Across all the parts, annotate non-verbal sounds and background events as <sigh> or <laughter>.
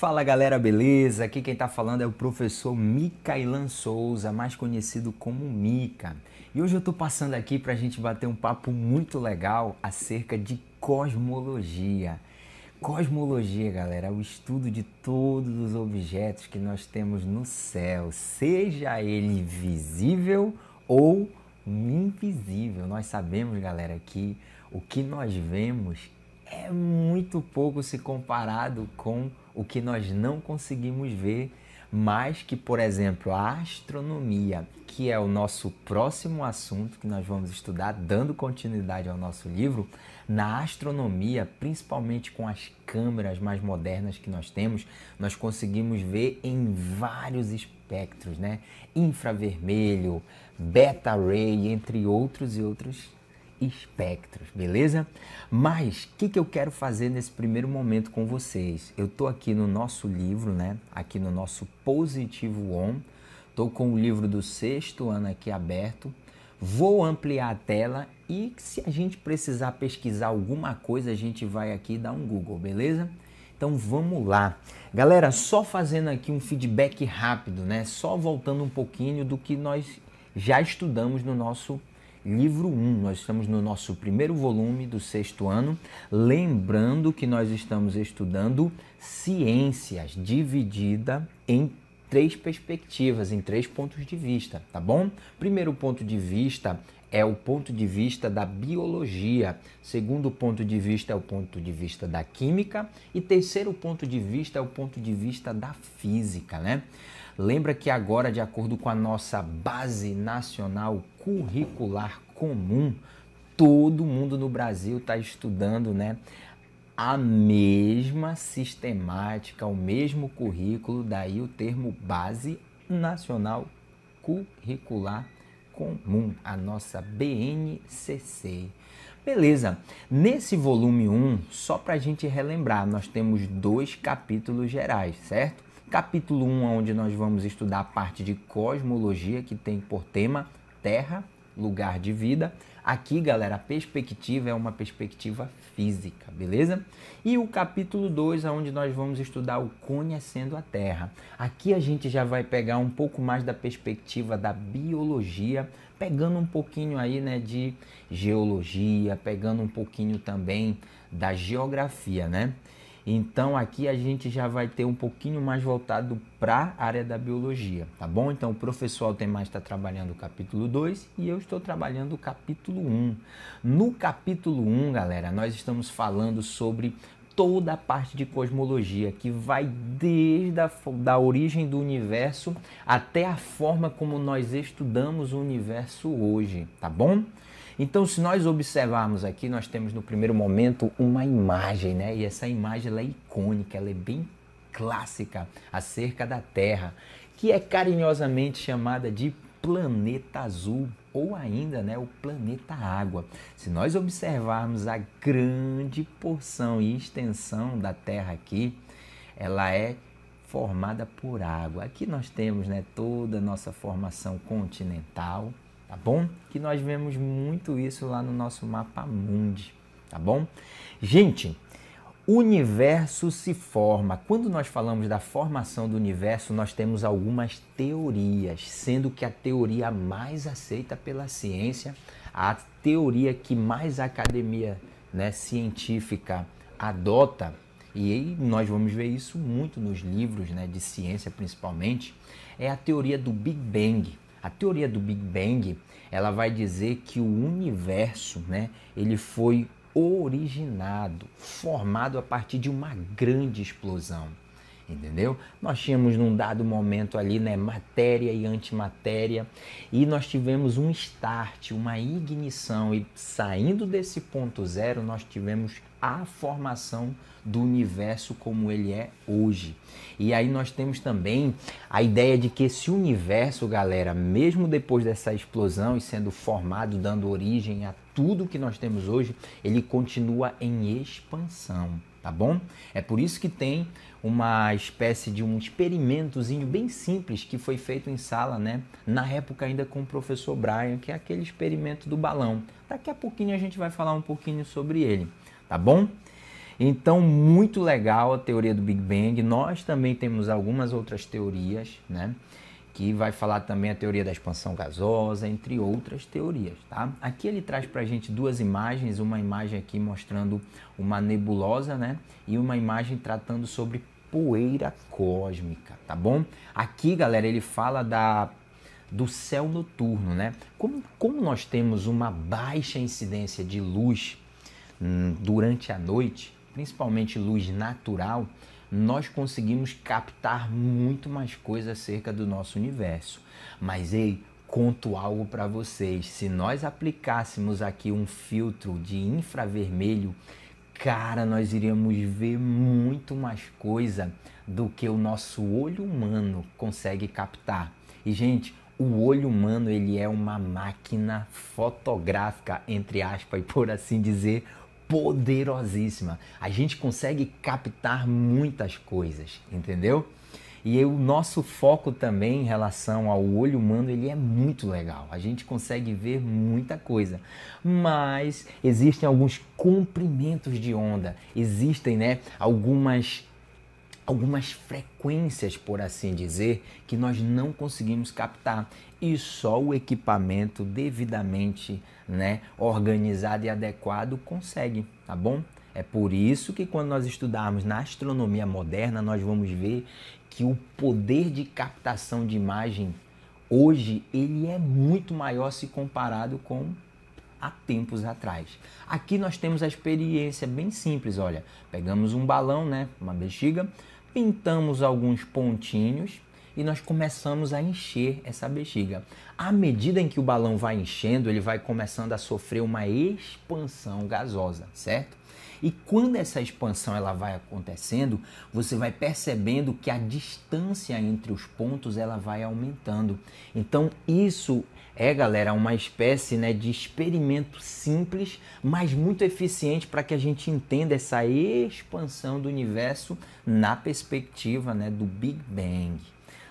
Fala galera, beleza? Aqui quem está falando é o professor Micaelan Souza, mais conhecido como Mica. E hoje eu estou passando aqui para a gente bater um papo muito legal acerca de cosmologia. Cosmologia, galera, é o estudo de todos os objetos que nós temos no céu, seja ele visível ou invisível. Nós sabemos, galera, que o que nós vemos é muito pouco se comparado com o que nós não conseguimos ver, mas que, por exemplo, a astronomia, que é o nosso próximo assunto que nós vamos estudar, dando continuidade ao nosso livro, na astronomia, principalmente com as câmeras mais modernas que nós temos, nós conseguimos ver em vários espectros, né? Infravermelho, beta ray, entre outros e outros espectros, beleza? Mas o que, que eu quero fazer nesse primeiro momento com vocês? Eu tô aqui no nosso livro, né? Aqui no nosso Positivo On. Tô com o livro do sexto ano aqui aberto. Vou ampliar a tela e se a gente precisar pesquisar alguma coisa, a gente vai aqui dar um Google, beleza? Então vamos lá. Galera, só fazendo aqui um feedback rápido, né? Só voltando um pouquinho do que nós já estudamos no nosso livro 1. Nós estamos no nosso primeiro volume do sexto ano, lembrando que nós estamos estudando ciências dividida em três perspectivas, em três pontos de vista, tá bom? Primeiro ponto de vista é o ponto de vista da biologia, segundo ponto de vista é o ponto de vista da química e terceiro ponto de vista é o ponto de vista da física, né? Lembra que agora, de acordo com a nossa base nacional curricular comum, todo mundo no Brasil está estudando, né? A mesma sistemática, o mesmo currículo, daí o termo base nacional curricular comum, a nossa BNCC. Beleza, nesse volume 1, só para a gente relembrar, nós temos dois capítulos gerais, certo? capítulo 1, onde nós vamos estudar a parte de cosmologia, que tem por tema Terra, lugar de vida. Aqui, galera, a perspectiva é uma perspectiva física, beleza? E o capítulo 2, onde nós vamos estudar o Conhecendo a Terra. Aqui a gente já vai pegar um pouco mais da perspectiva da biologia, pegando um pouquinho aí, né, de geologia, pegando um pouquinho também da geografia, né? Então aqui a gente já vai ter um pouquinho mais voltado para a área da biologia, tá bom? Então o professor Altemar está trabalhando o capítulo 2 e eu estou trabalhando o capítulo 1. Um. No capítulo 1, um, galera, nós estamos falando sobre toda a parte de cosmologia, que vai desde a da origem do universo até a forma como nós estudamos o universo hoje, tá bom? Então, se nós observarmos aqui, nós temos no primeiro momento uma imagem, né? E essa imagem é icônica, ela é bem clássica acerca da Terra, que é carinhosamente chamada de planeta azul ou ainda né, o planeta água. Se nós observarmos a grande porção e extensão da Terra aqui, ela é formada por água. Aqui nós temos né, toda a nossa formação continental, tá bom? Que nós vemos muito isso lá no nosso mapa mundi, tá bom? Gente, o universo se forma. Quando nós falamos da formação do universo, nós temos algumas teorias, sendo que a teoria mais aceita pela ciência, a teoria que mais a academia né, científica adota, e nós vamos ver isso muito nos livros né, de ciência principalmente, é a teoria do Big Bang. A teoria do Big Bang, ela vai dizer que o universo, né, ele foi originado, formado a partir de uma grande explosão. Entendeu? Nós tínhamos num dado momento ali, né, matéria e antimatéria, e nós tivemos um start, uma ignição, e saindo desse ponto zero, nós tivemos a formação do universo como ele é hoje. E aí nós temos também a ideia de que esse universo, galera, mesmo depois dessa explosão e sendo formado, dando origem a tudo que nós temos hoje, ele continua em expansão tá bom? É por isso que tem uma espécie de um experimentozinho bem simples que foi feito em sala, né? Na época ainda com o professor Brian, que é aquele experimento do balão. Daqui a pouquinho a gente vai falar um pouquinho sobre ele tá bom? Então, muito legal a teoria do Big Bang. Nós também temos algumas outras teorias, né? Que vai falar também a teoria da expansão gasosa, entre outras teorias, tá? Aqui ele traz pra gente duas imagens, uma imagem aqui mostrando uma nebulosa, né? E uma imagem tratando sobre poeira cósmica, tá bom? Aqui, galera, ele fala da do céu noturno, né? Como, como nós temos uma baixa incidência de luz Hum, durante a noite, principalmente luz natural, nós conseguimos captar muito mais coisa acerca do nosso universo. Mas ei, conto algo para vocês. Se nós aplicássemos aqui um filtro de infravermelho, cara, nós iríamos ver muito mais coisa do que o nosso olho humano consegue captar. E gente, o olho humano ele é uma máquina fotográfica, entre aspas, e <laughs> por assim dizer, poderosíssima. A gente consegue captar muitas coisas, entendeu? E o nosso foco também em relação ao olho humano, ele é muito legal. A gente consegue ver muita coisa. Mas existem alguns comprimentos de onda, existem, né, algumas algumas frequências, por assim dizer, que nós não conseguimos captar e só o equipamento devidamente, né, organizado e adequado consegue, tá bom? É por isso que quando nós estudarmos na astronomia moderna, nós vamos ver que o poder de captação de imagem hoje ele é muito maior se comparado com há tempos atrás. Aqui nós temos a experiência bem simples, olha. Pegamos um balão, né, uma bexiga, pintamos alguns pontinhos e nós começamos a encher essa bexiga. À medida em que o balão vai enchendo, ele vai começando a sofrer uma expansão gasosa, certo? E quando essa expansão ela vai acontecendo, você vai percebendo que a distância entre os pontos ela vai aumentando. Então isso é, galera, uma espécie né, de experimento simples, mas muito eficiente para que a gente entenda essa expansão do universo na perspectiva né, do Big Bang.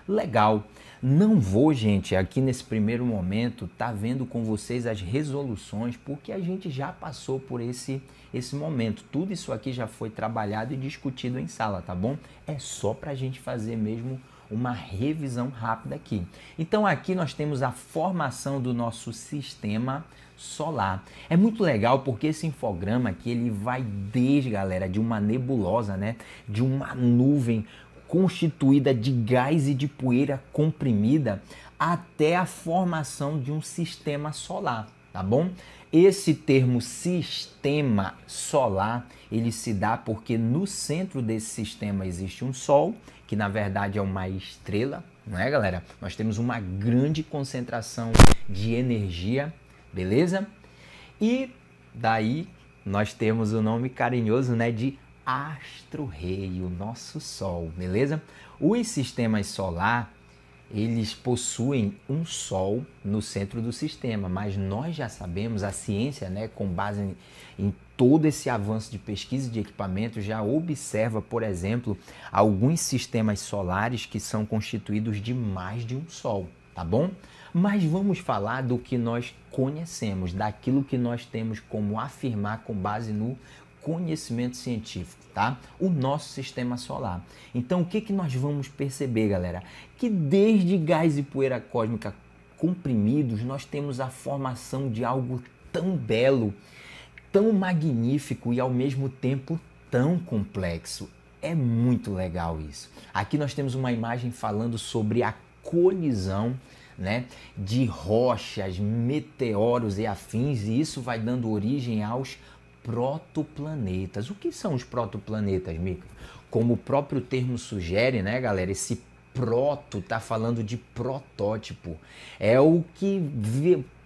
Legal. Não vou, gente, aqui nesse primeiro momento, tá vendo com vocês as resoluções, porque a gente já passou por esse esse momento. Tudo isso aqui já foi trabalhado e discutido em sala, tá bom? É só para a gente fazer mesmo uma revisão rápida aqui. Então aqui nós temos a formação do nosso sistema solar. É muito legal porque esse infograma aqui ele vai desde, galera, de uma nebulosa, né, de uma nuvem constituída de gás e de poeira comprimida até a formação de um sistema solar, tá bom? Esse termo sistema solar, ele se dá porque no centro desse sistema existe um sol que na verdade é uma estrela, não é, galera? Nós temos uma grande concentração de energia, beleza? E daí nós temos o nome carinhoso, né, de astro-rei, o nosso sol, beleza? Os sistemas solar, eles possuem um sol no centro do sistema, mas nós já sabemos a ciência, né, com base em todo esse avanço de pesquisa e de equipamento já observa, por exemplo, alguns sistemas solares que são constituídos de mais de um sol, tá bom? Mas vamos falar do que nós conhecemos, daquilo que nós temos como afirmar com base no conhecimento científico, tá? O nosso sistema solar. Então, o que, que nós vamos perceber, galera? Que desde gás e poeira cósmica comprimidos, nós temos a formação de algo tão belo tão magnífico e ao mesmo tempo tão complexo. É muito legal isso. Aqui nós temos uma imagem falando sobre a colisão né, de rochas, meteoros e afins, e isso vai dando origem aos protoplanetas. O que são os protoplanetas, Mica? Como o próprio termo sugere, né, galera, esse proto está falando de protótipo. É o que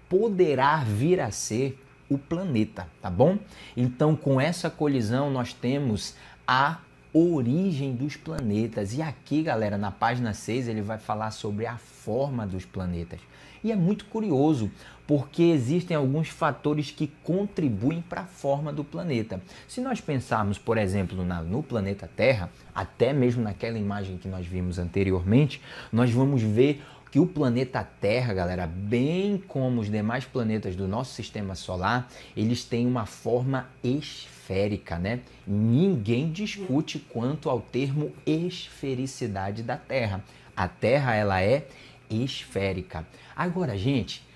poderá vir a ser o planeta, tá bom? Então, com essa colisão, nós temos a origem dos planetas. E aqui, galera, na página 6, ele vai falar sobre a forma dos planetas. E é muito curioso, porque existem alguns fatores que contribuem para a forma do planeta. Se nós pensarmos, por exemplo, na, no planeta Terra, até mesmo naquela imagem que nós vimos anteriormente, nós vamos ver que o planeta Terra, galera, bem como os demais planetas do nosso sistema solar, eles têm uma forma esférica, né? Ninguém discute quanto ao termo esfericidade da Terra. A Terra, ela é esférica. Agora, gente,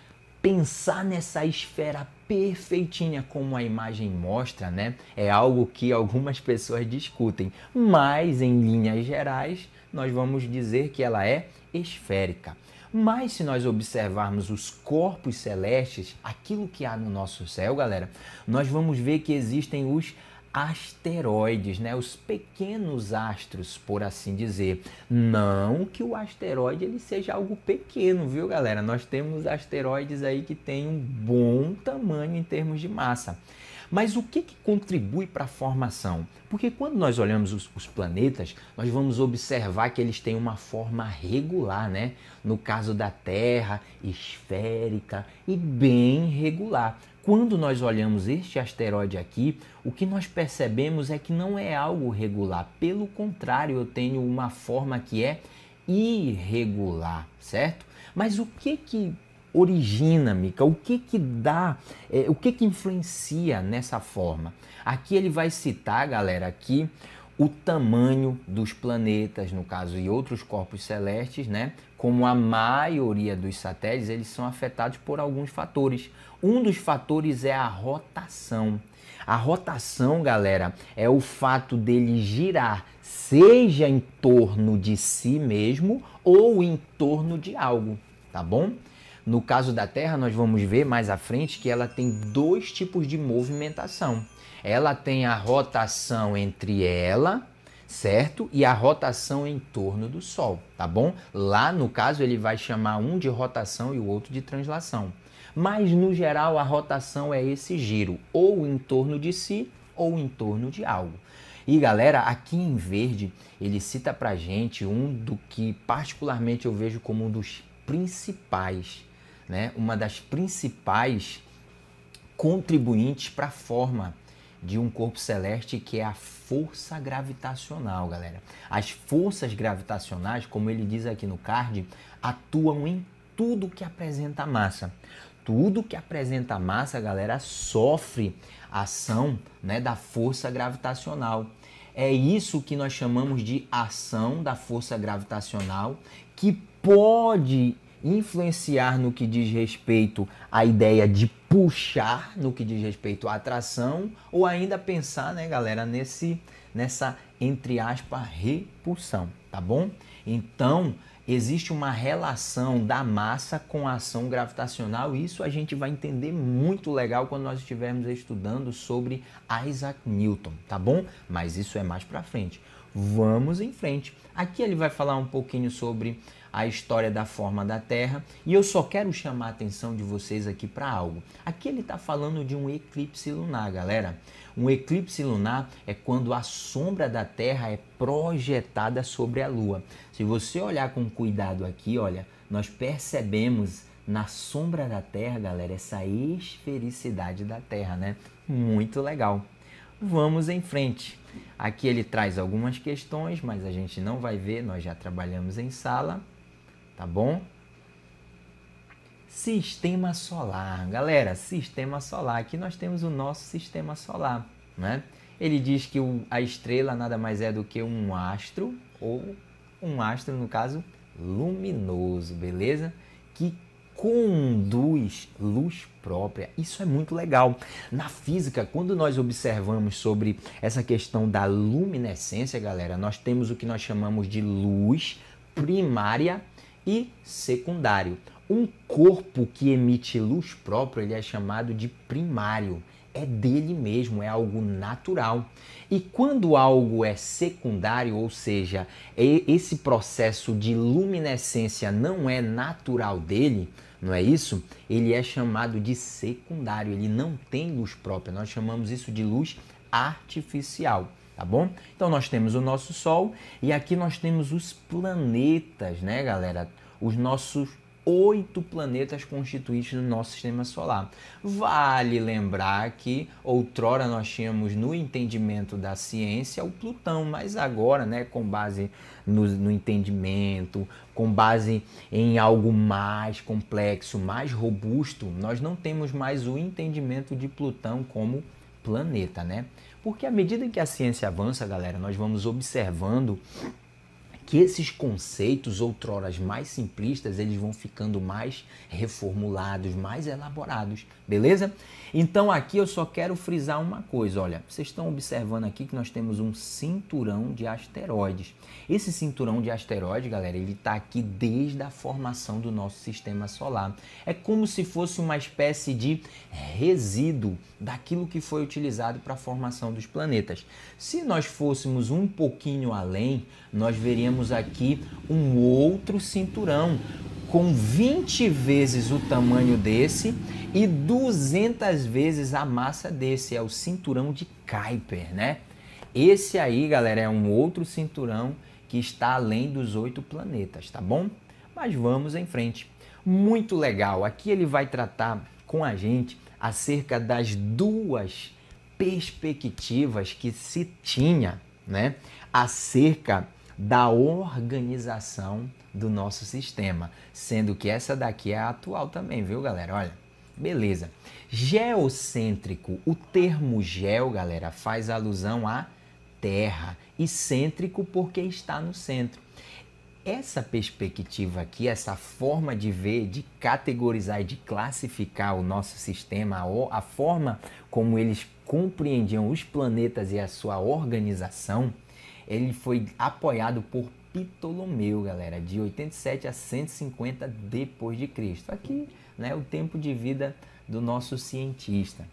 pensar nessa esfera perfeitinha como a imagem mostra, né? É algo que algumas pessoas discutem, mas em linhas gerais, nós vamos dizer que ela é esférica. Mas se nós observarmos os corpos celestes, aquilo que há no nosso céu, galera, nós vamos ver que existem os asteroides, né? Os pequenos astros, por assim dizer. Não que o asteroide ele seja algo pequeno, viu, galera? Nós temos asteroides aí que têm um bom tamanho em termos de massa. Mas o que, que contribui para a formação? Porque quando nós olhamos os, os, planetas, nós vamos observar que eles têm uma forma regular, né? No caso da Terra, esférica e bem regular. Quando nós olhamos este asteroide aqui, o que nós percebemos é que não é algo regular. Pelo contrário, eu tenho uma forma que é irregular, certo? Mas o que que origina, Mica? O que que dá, é, o que que influencia nessa forma? Aqui ele vai citar, galera, aqui o tamanho dos planetas, no caso, e outros corpos celestes, né? Como a maioria dos satélites, eles são afetados por alguns fatores. Um dos fatores é a rotação. A rotação, galera, é o fato dele girar, seja em torno de si mesmo ou em torno de algo, tá bom? No caso da Terra, nós vamos ver mais à frente que ela tem dois tipos de movimentação. Ela tem a rotação entre ela, certo? E a rotação em torno do Sol, tá bom? Lá, no caso, ele vai chamar um de rotação e o outro de translação. Mas, no geral, a rotação é esse giro, ou em torno de si, ou em torno de algo. E galera, aqui em verde, ele cita pra gente um do que particularmente eu vejo como um dos principais né, uma das principais contribuintes para a forma de um corpo celeste que é a força gravitacional, galera. As forças gravitacionais, como ele diz aqui no card, atuam em tudo que apresenta massa. Tudo que apresenta massa, galera, sofre ação né, da força gravitacional. É isso que nós chamamos de ação da força gravitacional, que pode influenciar no que diz respeito à ideia de puxar, no que diz respeito à atração, ou ainda pensar, né, galera, nesse nessa entre aspas repulsão, tá bom? Então, existe uma relação da massa com a ação gravitacional, e isso a gente vai entender muito legal quando nós estivermos estudando sobre Isaac Newton, tá bom? Mas isso é mais para frente. Vamos em frente. Aqui ele vai falar um pouquinho sobre a história da forma da Terra. E eu só quero chamar a atenção de vocês aqui para algo. Aqui ele está falando de um eclipse lunar, galera. Um eclipse lunar é quando a sombra da Terra é projetada sobre a Lua. Se você olhar com cuidado aqui, olha, nós percebemos na sombra da Terra, galera, essa esfericidade da Terra, né? Muito legal. Vamos em frente. Aqui ele traz algumas questões, mas a gente não vai ver, nós já trabalhamos em sala tá bom? Sistema solar, galera, sistema solar. Aqui nós temos o nosso sistema solar, né? Ele diz que o, a estrela nada mais é do que um astro, ou um astro, no caso, luminoso, beleza? Que conduz luz própria. Isso é muito legal. Na física, quando nós observamos sobre essa questão da luminescência, galera, nós temos o que nós chamamos de luz primária e secundário. Um corpo que emite luz própria ele é chamado de primário. É dele mesmo, é algo natural. E quando algo é secundário, ou seja, esse processo de luminescência não é natural dele, não é isso? Ele é chamado de secundário, ele não tem luz própria. Nós chamamos isso de luz artificial tá bom? Então nós temos o nosso Sol e aqui nós temos os planetas, né, galera? Os nossos oito planetas constituintes no nosso sistema solar. Vale lembrar que outrora nós tínhamos no entendimento da ciência o Plutão, mas agora, né, com base no, no entendimento, com base em algo mais complexo, mais robusto, nós não temos mais o entendimento de Plutão como planeta, né? Porque à medida que a ciência avança, galera, nós vamos observando que esses conceitos outrora mais simplistas, eles vão ficando mais reformulados, mais elaborados, beleza? Então aqui eu só quero frisar uma coisa, olha, vocês estão observando aqui que nós temos um cinturão de asteroides. Esse cinturão de asteroides, galera, ele está aqui desde a formação do nosso sistema solar. É como se fosse uma espécie de resíduo daquilo que foi utilizado para a formação dos planetas. Se nós fôssemos um pouquinho além, nós veríamos temos aqui um outro cinturão com 20 vezes o tamanho desse e 200 vezes a massa desse, é o cinturão de Kuiper, né? Esse aí, galera, é um outro cinturão que está além dos oito planetas, tá bom? Mas vamos em frente. Muito legal. Aqui ele vai tratar com a gente acerca das duas perspectivas que se tinha, né, acerca da organização do nosso sistema, sendo que essa daqui é a atual também, viu, galera? Olha, beleza. Geocêntrico, o termo gel, galera, faz alusão à terra e cêntrico porque está no centro. Essa perspectiva aqui, essa forma de ver, de categorizar e de classificar o nosso sistema, a forma como eles compreendiam os planetas e a sua organização, ele foi apoiado por Ptolomeu, galera, de 87 a 150 depois de Cristo. Aqui, né, o tempo de vida do nosso cientista.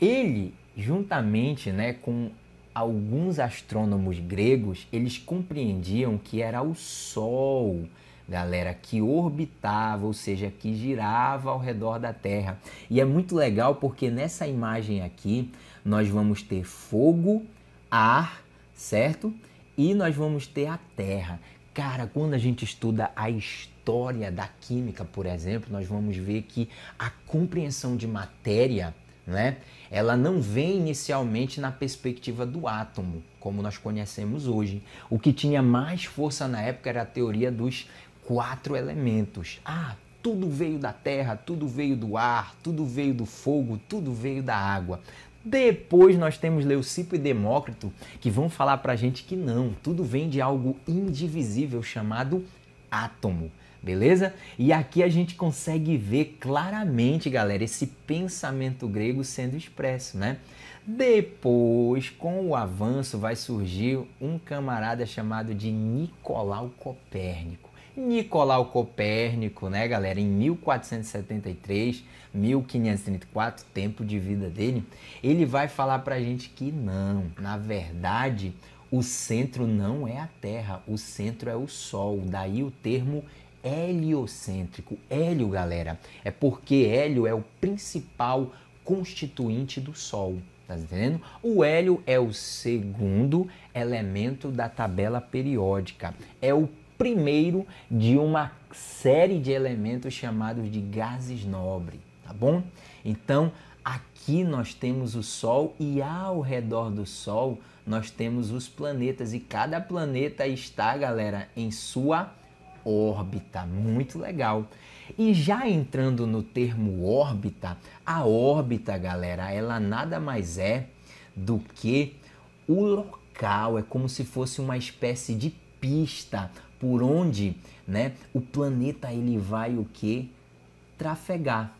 Ele, juntamente, né, com alguns astrônomos gregos, eles compreendiam que era o Sol, galera, que orbitava, ou seja, que girava ao redor da Terra. E é muito legal porque nessa imagem aqui nós vamos ter fogo, ar certo? E nós vamos ter a Terra. Cara, quando a gente estuda a história da química, por exemplo, nós vamos ver que a compreensão de matéria, né, ela não vem inicialmente na perspectiva do átomo, como nós conhecemos hoje. O que tinha mais força na época era a teoria dos quatro elementos. Ah, tudo veio da terra, tudo veio do ar, tudo veio do fogo, tudo veio da água. Depois nós temos Leucipo e Demócrito que vão falar para a gente que não, tudo vem de algo indivisível chamado átomo. Beleza? E aqui a gente consegue ver claramente, galera, esse pensamento grego sendo expresso, né? Depois, com o avanço, vai surgir um camarada chamado de Nicolau Copérnico. Nicolau Copérnico, né, galera, em 1473, 1534, tempo de vida dele, ele vai falar para a gente que não, na verdade, o centro não é a Terra, o centro é o Sol, daí o termo heliocêntrico. Hélio, galera, é porque Hélio é o principal constituinte do Sol. Tá entendendo? O hélio é o segundo elemento da tabela periódica. É o primeiro de uma série de elementos chamados de gases nobres tá bom? Então, aqui nós temos o Sol e ao redor do Sol nós temos os planetas e cada planeta está, galera, em sua órbita. Muito legal. E já entrando no termo órbita, a órbita, galera, ela nada mais é do que o local, é como se fosse uma espécie de pista por onde, né, o planeta ele vai o que trafegar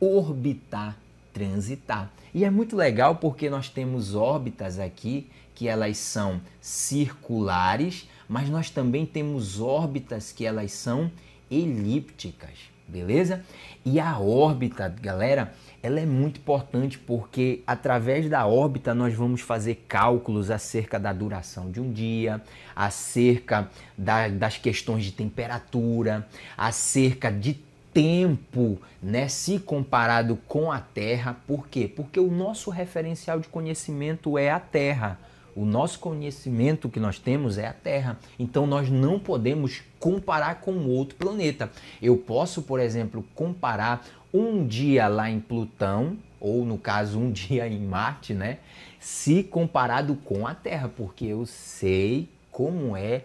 orbitar, transitar. E é muito legal porque nós temos órbitas aqui que elas são circulares, mas nós também temos órbitas que elas são elípticas, beleza? E a órbita, galera, ela é muito importante porque através da órbita nós vamos fazer cálculos acerca da duração de um dia, acerca da, das questões de temperatura, acerca de tempo, né, se comparado com a Terra. Por quê? Porque o nosso referencial de conhecimento é a Terra. O nosso conhecimento que nós temos é a Terra. Então nós não podemos comparar com outro planeta. Eu posso, por exemplo, comparar um dia lá em Plutão, ou no caso, um <laughs> dia em Marte, né? Se comparado com a Terra, porque eu sei como é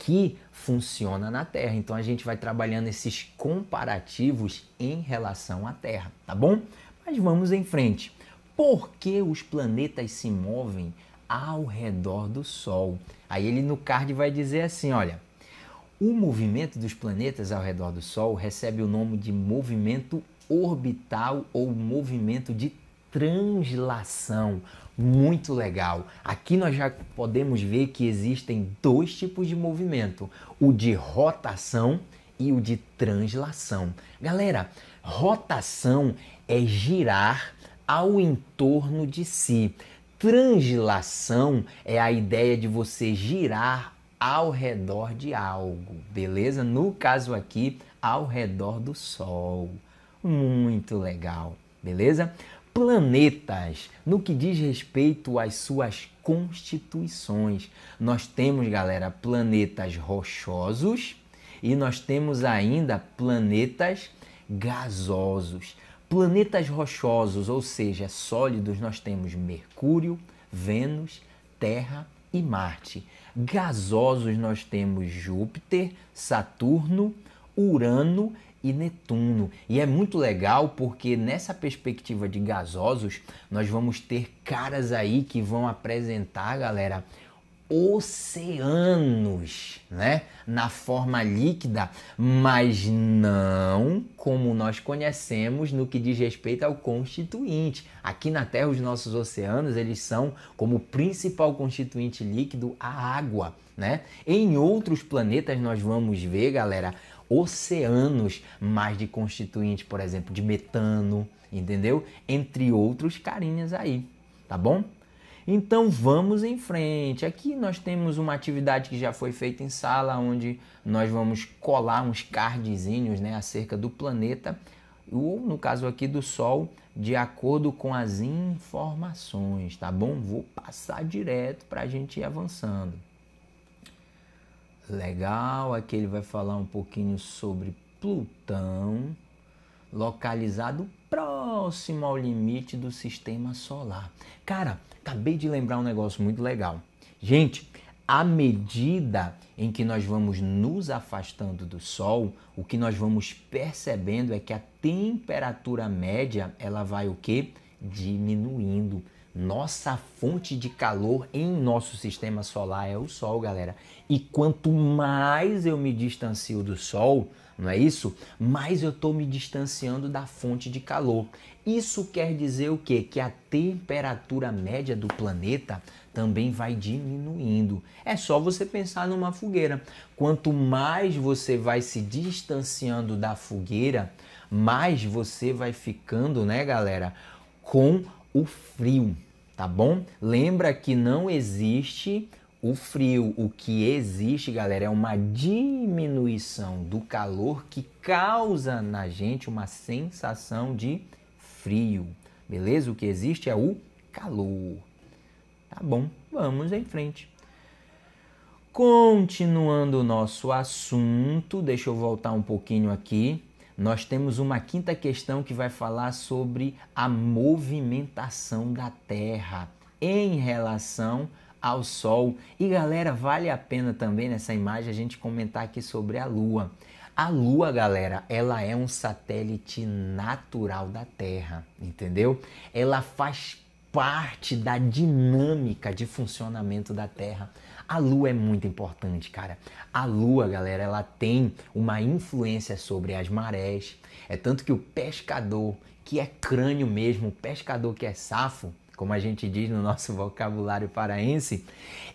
que funciona na Terra. Então a gente vai trabalhando esses comparativos em relação à Terra, tá bom? Mas vamos em frente. Por que os planetas se movem ao redor do Sol? Aí ele no card vai dizer assim, olha, o movimento dos planetas ao redor do Sol recebe o nome de movimento orbital ou movimento de translação. Muito legal. Aqui nós já podemos ver que existem dois tipos de movimento: o de rotação e o de translação. Galera, rotação é girar ao entorno de si. Translação é a ideia de você girar ao redor de algo, beleza? No caso aqui, ao redor do Sol. Muito legal, beleza? planetas no que diz respeito às suas constituições. Nós temos, galera, planetas rochosos e nós temos ainda planetas gasosos. Planetas rochosos, ou seja, sólidos, nós temos Mercúrio, Vênus, Terra e Marte. Gasosos, nós temos Júpiter, Saturno, Urano e Netuno. E é muito legal porque nessa perspectiva de gasosos, nós vamos ter caras aí que vão apresentar, galera, oceanos, né? Na forma líquida, mas não como nós conhecemos no que diz respeito ao constituinte. Aqui na Terra, os nossos oceanos, eles são como principal constituinte líquido a água, né? Em outros planetas nós vamos ver, galera, oceanos mais de constituinte, por exemplo, de metano, entendeu? Entre outros carinhas aí, tá bom? Então vamos em frente. Aqui nós temos uma atividade que já foi feita em sala, onde nós vamos colar uns cardzinhos né, acerca do planeta, ou no caso aqui do Sol, de acordo com as informações, tá bom? Vou passar direto para a gente ir avançando legal. Aqui ele vai falar um pouquinho sobre Plutão, localizado próximo ao limite do sistema solar. Cara, acabei de lembrar um negócio muito legal. Gente, à medida em que nós vamos nos afastando do Sol, o que nós vamos percebendo é que a temperatura média ela vai o quê? Diminuindo. Nossa fonte de calor em nosso sistema solar é o Sol, galera. E quanto mais eu me distancio do Sol, não é isso? Mais eu estou me distanciando da fonte de calor. Isso quer dizer o quê? Que a temperatura média do planeta também vai diminuindo. É só você pensar numa fogueira. Quanto mais você vai se distanciando da fogueira, mais você vai ficando, né, galera, com o frio, tá bom? Lembra que não existe o frio. O que existe, galera, é uma diminuição do calor que causa na gente uma sensação de frio. Beleza? O que existe é o calor. Tá bom, vamos em frente. Continuando o nosso assunto, deixa eu voltar um pouquinho aqui nós temos uma quinta questão que vai falar sobre a movimentação da Terra em relação ao Sol. E galera, vale a pena também nessa imagem a gente comentar aqui sobre a Lua. A Lua, galera, ela é um satélite natural da Terra, entendeu? Ela faz parte da dinâmica de funcionamento da Terra. A lua é muito importante, cara. A lua, galera, ela tem uma influência sobre as marés. É tanto que o pescador que é crânio mesmo, o pescador que é safo, como a gente diz no nosso <laughs> vocabulário paraense,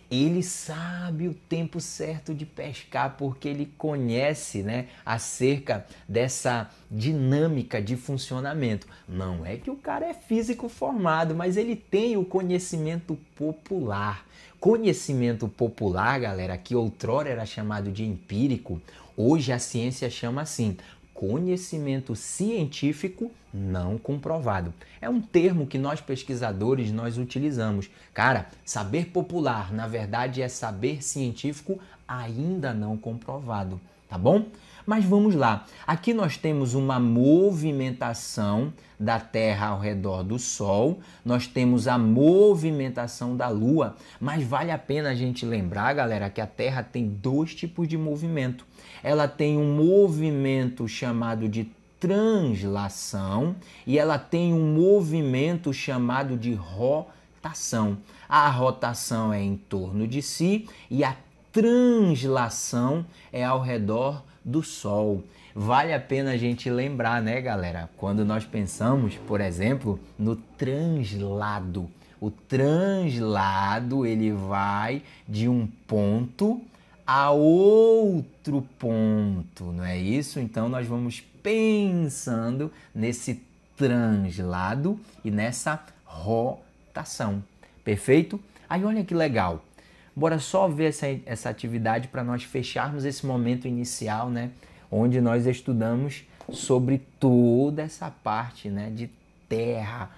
ele sabe o tempo certo de pescar porque ele conhece, né, acerca dessa dinâmica de funcionamento. Não é que o cara é físico formado, mas ele tem o conhecimento popular. Conhecimento popular, galera, que outrora era chamado de empírico, hoje a ciência chama assim, conhecimento científico não comprovado. É um termo que nós pesquisadores nós utilizamos. Cara, saber popular, na verdade, é saber científico ainda não comprovado, tá bom? Mas vamos lá. Aqui nós temos uma movimentação da Terra ao redor do Sol, nós temos a movimentação da Lua, mas vale a pena a gente lembrar, galera, que a Terra tem dois tipos de movimento. Ela tem um movimento chamado de translação e ela tem um movimento chamado de rotação. A rotação é em torno de si e a translação é ao redor do Sol. Vale a pena a gente lembrar, né, galera? Quando nós pensamos, por exemplo, no translado. O translado ele vai de um ponto a outro ponto, não é isso? Então nós vamos pensando nesse translado e nessa rotação, perfeito? Aí olha que legal. Bora só ver essa, essa atividade para nós fecharmos esse momento inicial, né? Onde nós estudamos sobre toda essa parte né, de terra,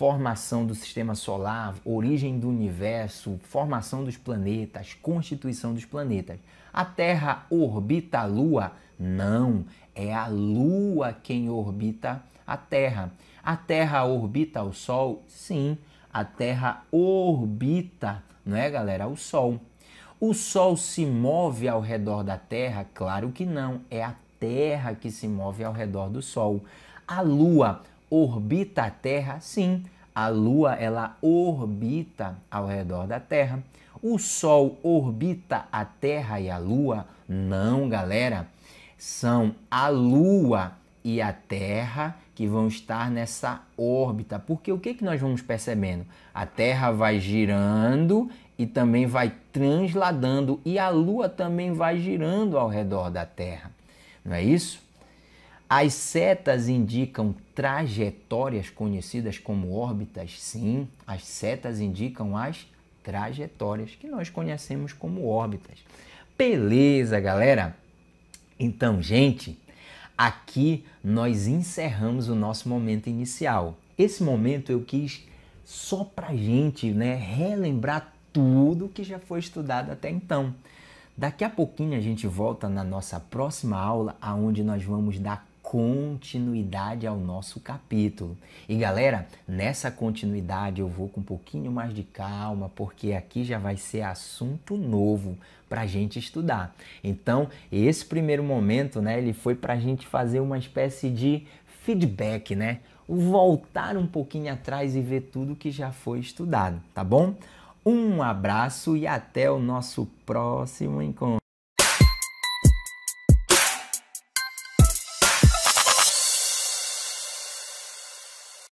formação do sistema solar, origem do universo, formação dos planetas, constituição dos planetas. A Terra orbita a Lua? Não, é a Lua quem orbita a Terra. A Terra orbita o Sol? Sim, a Terra orbita, não é, galera? O Sol. O Sol se move ao redor da Terra? Claro que não, é a Terra que se move ao redor do Sol. A Lua orbita a Terra, sim, a Lua ela orbita ao redor da Terra. O Sol orbita a Terra e a Lua? Não, galera. São a Lua e a Terra que vão estar nessa órbita. Porque o que, que nós vamos percebendo? A Terra vai girando e também vai transladando, e a Lua também vai girando ao redor da Terra. Não é isso? As setas indicam trajetórias conhecidas como órbitas? Sim, as setas indicam as trajetórias que nós conhecemos como órbitas. Beleza, galera? Então, gente, aqui nós encerramos o nosso momento inicial. Esse momento eu quis só a gente, né, relembrar tudo que já foi estudado até então. Daqui a pouquinho a gente volta na nossa próxima aula, aonde nós vamos dar continuidade ao nosso capítulo. E galera, nessa continuidade eu vou com um pouquinho mais de calma, porque aqui já vai ser assunto novo para a gente estudar. Então, esse primeiro momento, né, ele foi para a gente fazer uma espécie de feedback, né? Voltar um pouquinho atrás e ver tudo que já foi estudado, tá bom? Um abraço e até o nosso próximo encontro.